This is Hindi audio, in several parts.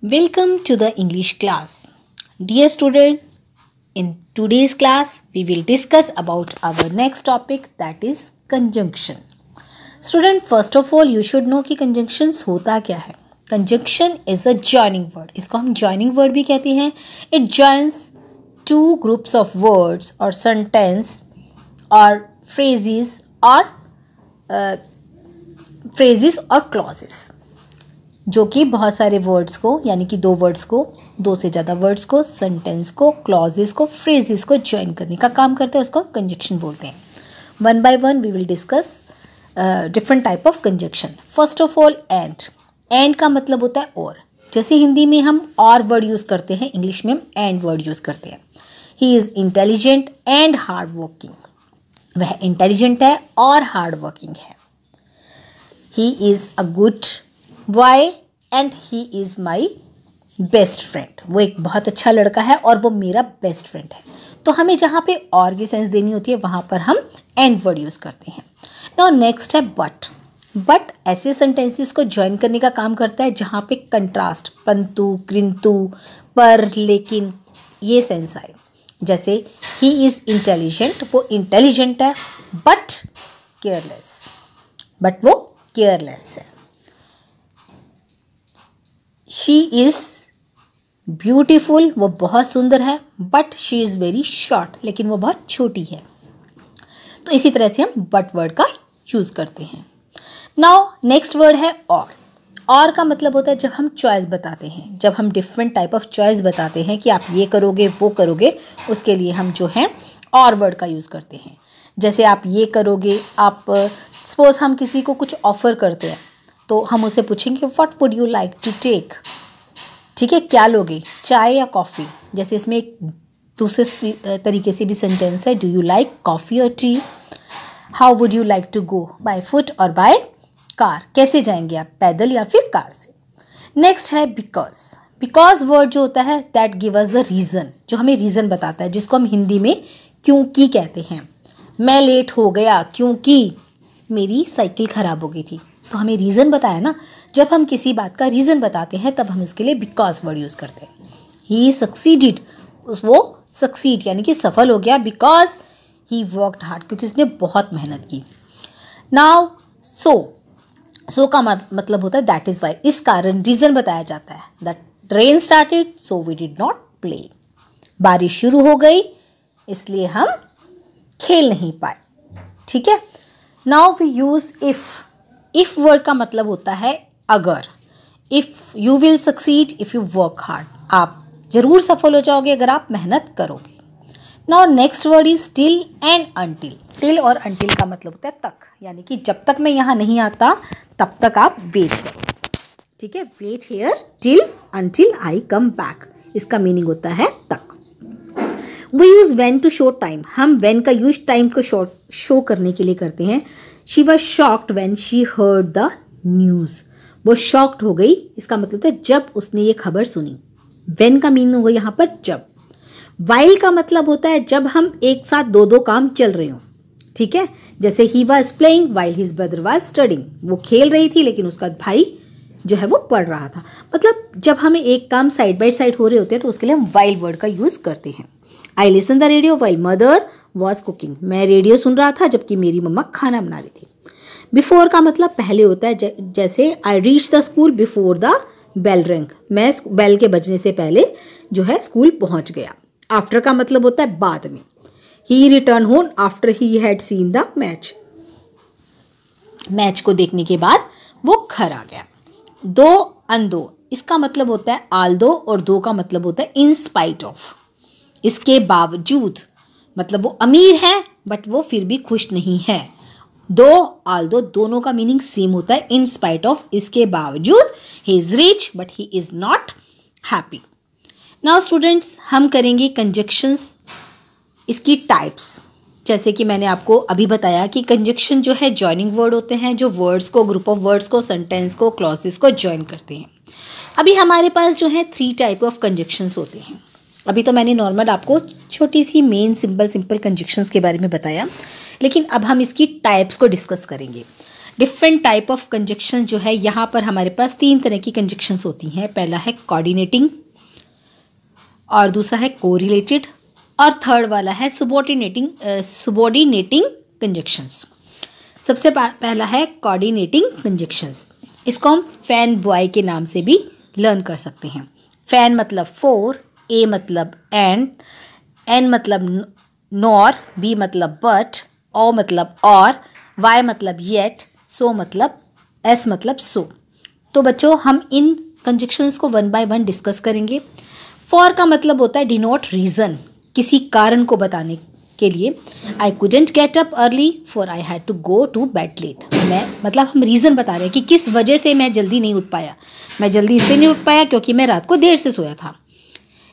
Welcome to the English class. Dear students, in today's class we will discuss about our next topic that is conjunction. Student, first of all you should know कि conjunctions होता क्या है Conjunction is a joining word. इसको हम joining word भी कहते हैं It joins two groups of words or sentence or phrases or uh, phrases or clauses. जो कि बहुत सारे वर्ड्स को यानी कि दो वर्ड्स को दो से ज़्यादा वर्ड्स को सेंटेंस को क्लॉजेस को फ्रेजेस को ज्वाइन करने का काम करते हैं उसको हम कंजक्शन बोलते हैं one by one we will discuss different type of conjunction first of all and and का मतलब होता है और जैसे हिंदी में हम और वर्ड यूज़ करते हैं इंग्लिश में हम एंड वर्ड यूज़ करते हैं he is intelligent and hard working वह इंटेलिजेंट है और हार्ड वर्किंग है he is a good boy and he is my best friend वो एक बहुत अच्छा लड़का है और वो मेरा बेस्ट फ्रेंड है तो हमें जहाँ पे और की सेंस देनी होती है वहाँ पर हम एंड वर्ड यूज़ करते हैं नाउ नेक्स्ट है बट बट ऐसे सेंटेंसेस को ज्वाइन करने का काम करता है जहाँ पे कंट्रास्ट पंतु क्रिंतु पर लेकिन ये सेंस आए जैसे ही इज़ इंटेलिजेंट वो इंटेलिजेंट है बट केयरलेस बट वो केयरलेस है शी इज़ ब्यूटिफुल वो बहुत सुंदर है but she is very short लेकिन वो बहुत छोटी है तो इसी तरह से हम बट वर्ड का यूज़ करते हैं नाउ नेक्स्ट वर्ड है और और का मतलब होता है जब हम चॉइस बताते हैं जब हम डिफरेंट टाइप ऑफ चॉइस बताते हैं कि आप ये करोगे वो करोगे उसके लिए हम जो हैं और वर्ड का यूज़ करते हैं जैसे आप ये करोगे आप सपोज़ हम किसी को कुछ ऑफ़र करते हैं तो हम उसे पूछेंगे what would you like to take ठीक है क्या लोगे चाय या कॉफ़ी जैसे इसमें एक दूसरे तरीके से भी सेंटेंस है do you like coffee or tea how would you like to go by foot or by car कैसे जाएंगे आप पैदल या फिर कार से नेक्स्ट है बिकॉज बिकॉज वर्ड जो होता है that give us the reason जो हमें रीज़न बताता है जिसको हम हिंदी में क्योंकि कहते हैं मैं लेट हो गया क्योंकि मेरी साइकिल ख़राब हो गई थी तो हमें रीज़न बताया ना जब हम किसी बात का रीज़न बताते हैं तब हम उसके लिए बिकॉज वर्ड यूज़ करते हैं ही सक्सीडिड वो सक्सीड यानी कि सफल हो गया बिकॉज ही वर्कड हार्ड क्योंकि उसने बहुत मेहनत की नाव सो सो का मतलब होता है दैट इज़ वाई इस कारण रीज़न बताया जाता है that train started so we did not play बारिश शुरू हो गई इसलिए हम खेल नहीं पाए ठीक है now we use if if word का मतलब होता है अगर if you will succeed if you work hard आप ज़रूर सफल हो जाओगे अगर आप मेहनत करोगे now next word is till and until till और अनटिल का मतलब होता है तक यानी कि जब तक मैं यहाँ नहीं आता तब तक आप वेट करो ठीक है wait here till until I come back इसका मीनिंग होता है तक we use when to show time हम वैन का यूज टाइम को शो शो करने के लिए करते हैं she was shocked when she heard the news वो शॉक्ड हो गई इसका मतलब था जब उसने ये खबर सुनी वैन का मीन होगा यहाँ पर जब वाइल का मतलब होता है जब हम एक साथ दो दो काम चल रहे हों ठीक है जैसे he was playing while his brother was studying वो खेल रही थी लेकिन उसका भाई जो है वो पढ़ रहा था मतलब जब हमें एक काम साइड बाई साइड हो रहे होते हैं तो उसके लिए हम वाइल वर्ड का यूज़ करते हैं I listen the radio while mother was cooking मैं रेडियो सुन रहा था जबकि मेरी मम्मा खाना बना रही थी बिफोर का मतलब पहले होता है ज, जैसे I reach the school before the bell ring मैं बेल के बजने से पहले जो है स्कूल पहुंच गया आफ्टर का मतलब होता है बाद में he return home after he had seen the match match को देखने के बाद वो घर आ गया दो अन दो इसका मतलब होता है आल दो और दो का मतलब होता है इन स्पाइट ऑफ इसके बावजूद मतलब वो अमीर है बट वो फिर भी खुश नहीं है दो आल दो दोनों का मीनिंग सेम होता है इन स्पाइट ऑफ इसके बावजूद he is rich but he is not happy now students हम करेंगे कंजक्शंस इसकी टाइप्स जैसे कि मैंने आपको अभी बताया कि कंजक्शन जो है जॉइनिंग वर्ड होते हैं जो वर्ड्स को ग्रुप ऑफ वर्ड्स को सेंटेंस को क्लॉसेस को ज्वाइन करते हैं अभी हमारे पास जो है थ्री टाइप ऑफ कंजक्शंस होते हैं अभी तो मैंने नॉर्मल आपको छोटी सी मेन सिंपल सिंपल कंजक्शंस के बारे में बताया लेकिन अब हम इसकी टाइप्स को डिस्कस करेंगे डिफरेंट टाइप ऑफ कंजक्शन जो है यहाँ पर हमारे पास तीन तरह की कंजक्शंस होती हैं पहला है कोऑर्डिनेटिंग और दूसरा है को और थर्ड वाला है सुबोर्डिनेटिंग सुबोर्डिनेटिंग कंजक्शंस सबसे पहला है कोऑर्डिनेटिंग कंजक्शंस इसको हम फैन बॉय के नाम से भी लर्न कर सकते हैं फैन मतलब फोर ए मतलब एंड एन मतलब नॉर बी मतलब बट ओ मतलब और वाई मतलब येट सो मतलब एस मतलब सो तो बच्चों हम इन कंजक्शंस को वन बाय वन डिस्कस करेंगे फॉर का मतलब होता है डिनोट रीज़न किसी कारण को बताने के लिए I couldn't get up early for I had to go to bed late मैं मतलब हम रीज़न बता रहे हैं कि किस वजह से मैं जल्दी नहीं उठ पाया मैं जल्दी इसलिए नहीं उठ पाया क्योंकि मैं रात को देर से सोया था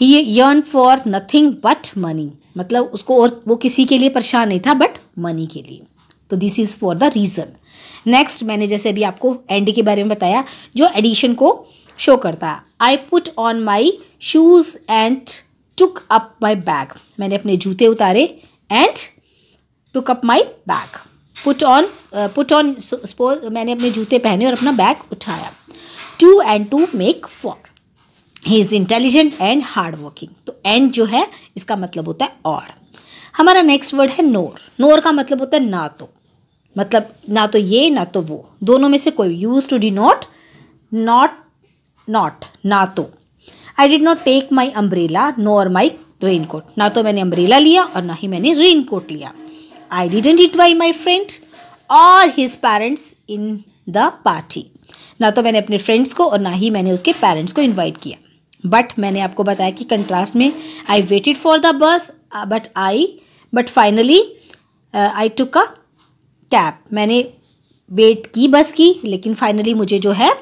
he yearn for nothing but money मतलब उसको और वो किसी के लिए परेशान नहीं था बट मनी के लिए तो this is for the reason next मैंने जैसे अभी आपको एंड के बारे में बताया जो एडिशन को शो करता है I put on my shoes and took up my bag मैंने अपने जूते उतारे and took up my bag put on put on मैंने अपने जूते पहने और अपना बैग उठाया to and to make for he is intelligent and hard working तो एंड जो है इसका मतलब होता है और हमारा नेक्स्ट वर्ड है नोर नोर का मतलब होता है ना तो मतलब ना तो ये ना तो वो दोनों में से कोई use to denote not not ना तो I did not take my umbrella nor my rain coat ना तो मैंने अम्ब्रेला लिया और ना ही मैंने रेन कोट लिया I didn't invite my friend or his parents in the party ना तो मैंने अपने फ्रेंड्स को और ना ही मैंने उसके पेरेंट्स को इन्वाइट किया बट मैंने आपको बताया कि कंट्रास्ट में I waited for the bus but I but finally I took a cab मैंने वेट की बस की लेकिन फाइनली मुझे जो है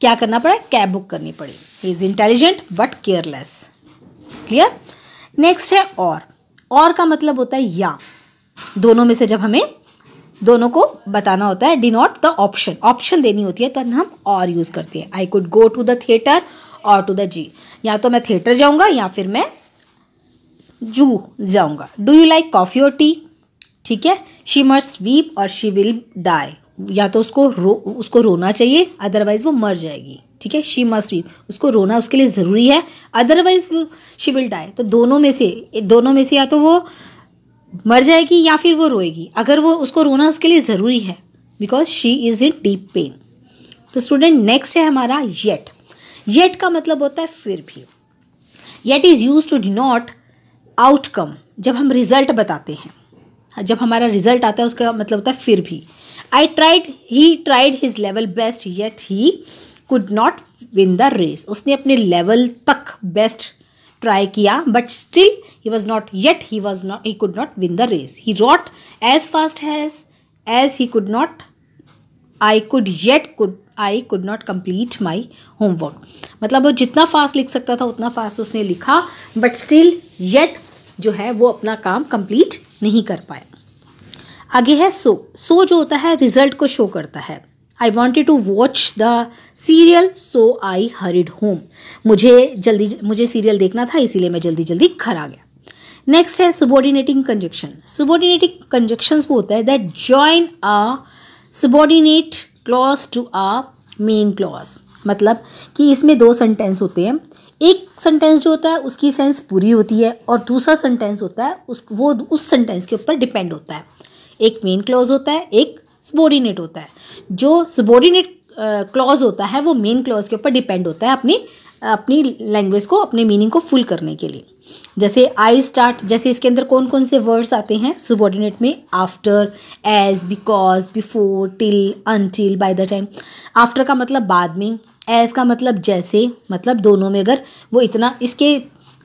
क्या करना पड़ा कैब बुक करनी पड़ी he is intelligent but careless clear next है और और का मतलब होता है या दोनों में से जब हमें दोनों को बताना होता है डिनोट द ऑप्शन ऑप्शन देनी होती है तब तो हम और यूज़ करते हैं I could go to the theatre or to the zoo या तो मैं थिएटर जाऊँगा या फिर मैं जू जाऊँगा do you like coffee or tea ठीक है she must weep or she will die या तो उसको रो उसको रोना चाहिए अदरवाइज़ वो मर जाएगी ठीक है शी मस्ट वीप उसको रोना उसके लिए ज़रूरी है अदरवाइज़ शी विल डाई तो दोनों में से दोनों में से या तो वो मर जाएगी या फिर वो रोएगी अगर वो उसको रोना उसके लिए ज़रूरी है because she is in deep pain तो स्टूडेंट नेक्स्ट है हमारा येट येट का मतलब होता है फिर भी yet is use to denote outcome जब हम रिजल्ट बताते हैं जब हमारा रिजल्ट आता है उसका मतलब होता है फिर भी I tried he tried his level best yet he could not win the race उसने अपने लेवल तक बेस्ट ट्राई किया but still he was not yet he was not he could not win the race he wrote as fast has as he could not I could yet could I could not complete my homework मतलब वो जितना फास्ट लिख सकता था उतना फास्ट उसने लिखा बट स्टिल येट जो है वो अपना काम कंप्लीट नहीं कर पाया आगे है सो सो जो होता है रिजल्ट को शो करता है I wanted to watch the serial so I hurried home मुझे जल्दी मुझे सीरियल देखना था इसीलिए मैं जल्दी जल्दी घर आ गया नेक्स्ट है सुबॉर्डिनेटिंग कंजक्शन सुबॉर्डिनेटिंग कंजक्शन वो होता है that join a subordinate clause to a main clause मतलब कि इसमें दो सेंटेंस होते हैं एक सेंटेंस जो होता है उसकी सेंस पूरी होती है और दूसरा सेंटेंस होता है उस वो उस सेंटेंस के ऊपर डिपेंड होता है एक मेन क्लॉज होता है एक सबॉर्डिनेट होता है जो सबॉर्डिनेट क्लॉज होता है वो मेन क्लॉज के ऊपर डिपेंड होता है अपनी अपनी लैंग्वेज को अपने मीनिंग को फुल करने के लिए जैसे आई स्टार्ट जैसे इसके अंदर कौन कौन से वर्ड्स आते हैं सुबॉर्डिनेट में after as because before till until by the time after का मतलब बाद में एज का मतलब जैसे मतलब दोनों में अगर वो इतना इसके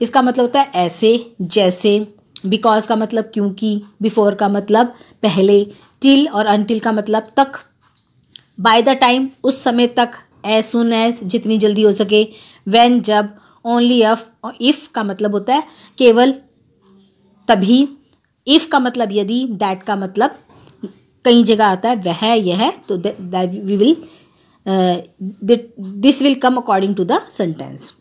इसका मतलब होता है ऐसे जैसे बिकॉज का मतलब क्योंकि बिफोर का मतलब पहले टिल और अनटिल का मतलब तक बाय द टाइम उस समय तक एज सुन एज जितनी जल्दी हो सके वैन जब ओनली अफ और इफ़ का मतलब होता है केवल तभी इफ़ का मतलब यदि दैट का मतलब कई जगह आता है वह यह तो we will this will come according to the sentence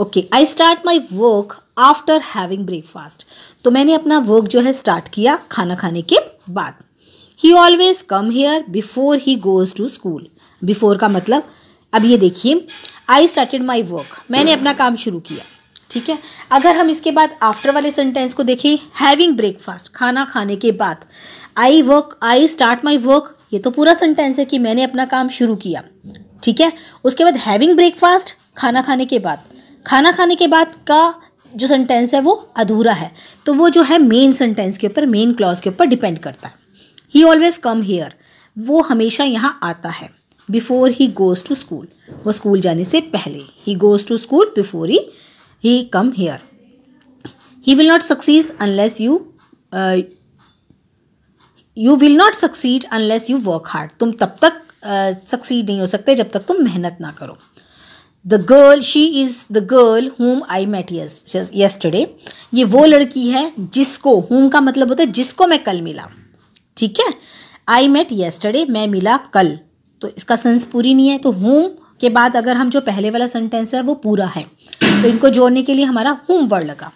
okay I start my work after having breakfast तो मैंने अपना वर्क जो है स्टार्ट किया खाना खाने के बाद he always come here before he goes to school before का मतलब अब ये देखिए आई स्टार्टेड माई वर्क मैंने अपना काम शुरू किया ठीक है अगर हम इसके बाद आफ्टर वाले सेंटेंस को देखें हैविंग ब्रेकफास्ट खाना खाने के बाद I work I start my work ये तो पूरा सेंटेंस है कि मैंने अपना काम शुरू किया ठीक है उसके बाद हैविंग ब्रेकफास्ट खाना खाने के बाद खाना खाने के बाद का जो सेंटेंस है वो अधूरा है तो वो जो है मेन सेंटेंस के ऊपर मेन क्लॉज के ऊपर डिपेंड करता है ही ऑलवेज कम हेयर वो हमेशा यहाँ आता है before he goes to school वो स्कूल जाने से पहले he goes to school before he he come here he will not succeed unless you you will not succeed unless you work hard तुम तब तक सक्सीड uh, नहीं हो सकते जब तक तुम मेहनत ना करो the girl she is the girl whom I met yesterday ये वो लड़की है जिसको होम का मतलब होता है जिसको मैं कल मिला ठीक है आई मेट येस्टरडे मैं मिला कल तो इसका सेंस पूरी नहीं है तो हूँ के बाद अगर हम जो पहले वाला सेंटेंस है वो पूरा है तो इनको जोड़ने के लिए हमारा होम वर्ड लगा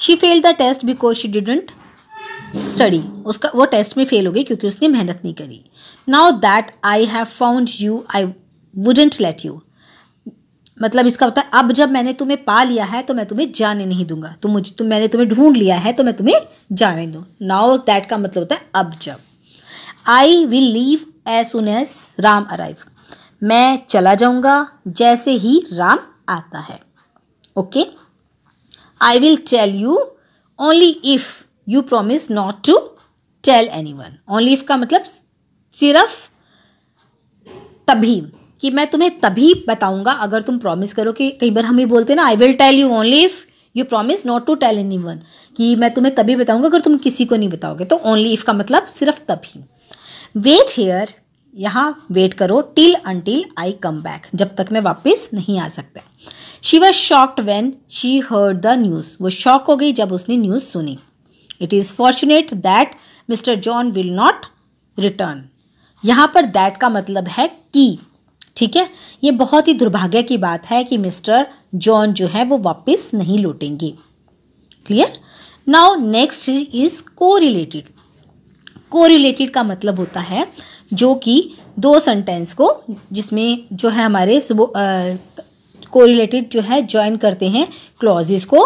she fail the test because she didn't study उसका वो टेस्ट में फेल हो गई क्योंकि उसने मेहनत नहीं करी now that I have found you I wouldn't let you मतलब इसका होता है अब जब मैंने तुम्हें पा लिया है तो मैं तुम्हें जाने नहीं दूंगा तो मुझे तुम मैंने तुम्हें ढूंढ लिया है तो मैं तुम्हें जाने दूँ नाउ दैट का मतलब होता है अब जब I will leave as soon as Ram arrive मैं चला जाऊंगा जैसे ही राम आता है okay I will tell you only if you promise not to tell anyone only if का मतलब सिर्फ तभी कि मैं तुम्हें तभी बताऊंगा अगर तुम प्रॉमिस करो कि कई बार हम ही बोलते हैं ना I will tell you only if you promise not to tell anyone कि मैं तुम्हें तभी बताऊंगा अगर तुम किसी को नहीं बताओगे तो ओनली इफ़ का मतलब सिर्फ तभी वेट हेयर यहाँ वेट करो till until I come back जब तक मैं वापस नहीं आ सकता she was shocked when she heard the news वो शॉक हो गई जब उसने न्यूज़ सुनी it is fortunate that Mr John will not return यहाँ पर दैट का मतलब है कि ठीक है ये बहुत ही दुर्भाग्य की बात है कि मिस्टर जॉन जो है वो वापस नहीं लौटेंगे clear now next is co related correlated का मतलब होता है जो कि दो सेंटेंस को जिसमें जो है हमारे कोरिलेटेड जो है ज्वाइन करते हैं क्लॉजेज को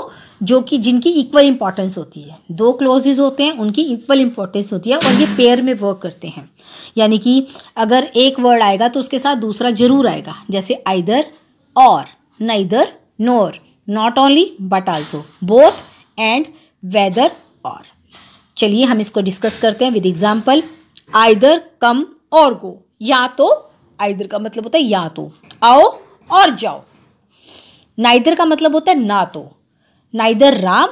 जो कि जिनकी इक्वल इंपॉर्टेंस होती है दो क्लॉजेज होते हैं उनकी इक्वल इंपॉर्टेंस होती है और ये पेयर में वर्क करते हैं यानी कि अगर एक वर्ड आएगा तो उसके साथ दूसरा जरूर आएगा जैसे आइदर और neither nor not only but also both and whether और चलिए हम इसको डिस्कस करते हैं विद एग्जाम्पल आइदर कम और गो या तो आइदर का मतलब होता है या तो आओ और जाओ नाइदर का मतलब होता है ना तो neither Ram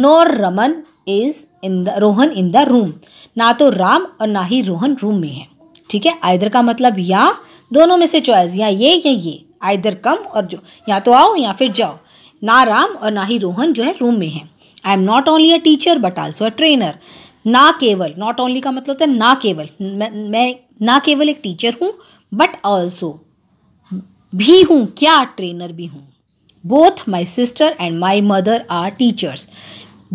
nor Raman is in the Rohan in the room ना तो राम और ना ही रोहन रूम में है ठीक है आइदर का मतलब या दोनों में से चॉइस या ये या ये आइदर कम और जो या तो आओ या फिर जाओ ना राम और ना ही रोहन जो है रूम में है I am not only a teacher but also a trainer ना केवल नॉट ओनली का मतलब होता है ना केवल मैं, मैं ना केवल एक टीचर हूँ बट ऑल्सो भी हूँ क्या ट्रेनर भी हूँ both my sister and my mother are teachers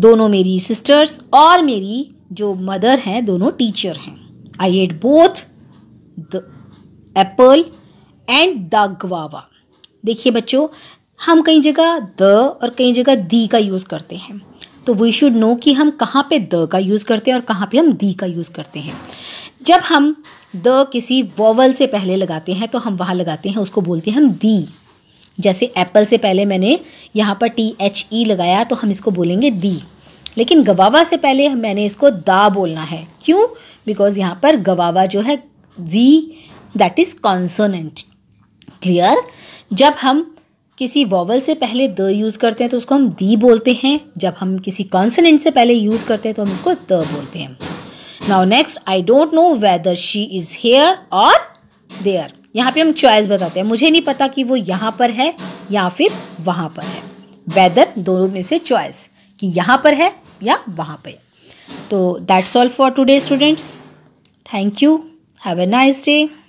दोनों मेरी सिस्टर्स और मेरी जो मदर हैं दोनों टीचर हैं I hate both the apple and the guava देखिए बच्चों हम कई जगह द और कई जगह दी का यूज़ करते हैं तो वी शुड नो कि हम कहाँ पे द का यूज़ करते हैं और कहाँ पे हम दी का यूज़ करते हैं जब हम द किसी वॉवल से पहले लगाते हैं तो हम वहाँ लगाते हैं उसको बोलते हैं हम दी जैसे एप्पल से पहले मैंने यहाँ पर टी एच ई लगाया तो हम इसको बोलेंगे दी लेकिन गवावा से पहले मैंने इसको दा बोलना है क्यों बिकॉज यहाँ पर गवावा जो है G that is consonant clear जब हम किसी वॉवल से पहले द यूज़ करते हैं तो उसको हम दी बोलते हैं जब हम किसी कॉन्सनेंट से पहले यूज़ करते हैं तो हम इसको द बोलते हैं now next I don't know whether she is here और देयर यहाँ पे हम चॉइस बताते हैं मुझे नहीं पता कि वो यहाँ पर है या फिर वहाँ पर है वेदर दोनों में से चॉइस कि यहाँ पर है या वहाँ पर तो that's all for today students thank you have a nice day